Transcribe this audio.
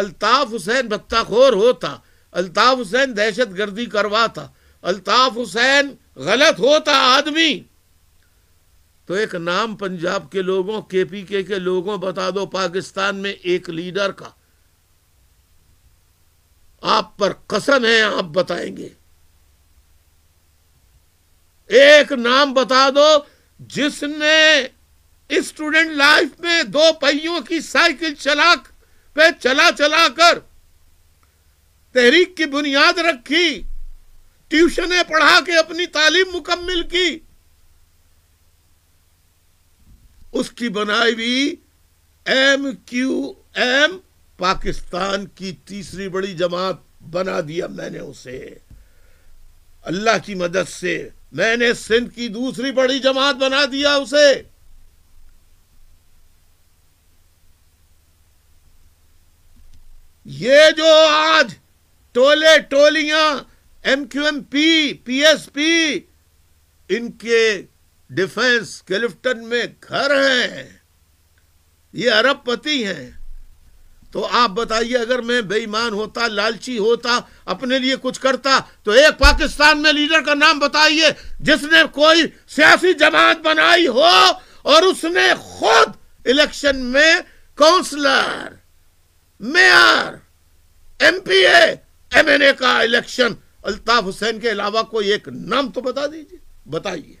अल्ताफ़ हुसैन भत्ताखोर होता अल्ताफ़ हुसैन दहशत गर्दी करवाता अल्ताफ़ हुसैन गलत होता आदमी तो एक नाम पंजाब के लोगों केपीके के लोगों बता दो पाकिस्तान में एक लीडर का आप पर कसम है आप बताएंगे एक नाम बता दो जिसने स्टूडेंट लाइफ में दो पहियों की साइकिल चलाकर पे चला चला कर तहरीक की बुनियाद रखी ट्यूशने पढ़ा के अपनी तालीम मुकम्मिल की उसकी बनाई हुई एम क्यू एम पाकिस्तान की तीसरी बड़ी जमात बना दिया मैंने उसे अल्लाह की मदद से मैंने सिंध की दूसरी बड़ी जमात बना दिया उसे ये जो आज टोले टोलियां एमक्यूएमपी पीएसपी इनके डिफेंस कैलिफ्टन में घर हैं ये अरबपति हैं तो आप बताइए अगर मैं बेईमान होता लालची होता अपने लिए कुछ करता तो एक पाकिस्तान में लीडर का नाम बताइए जिसने कोई सियासी जमात बनाई हो और उसने खुद इलेक्शन में काउंसलर मेयर एमपी है एमएनए का इलेक्शन अल्ताफ हुसैन के अलावा कोई एक नाम तो बता दीजिए बताइए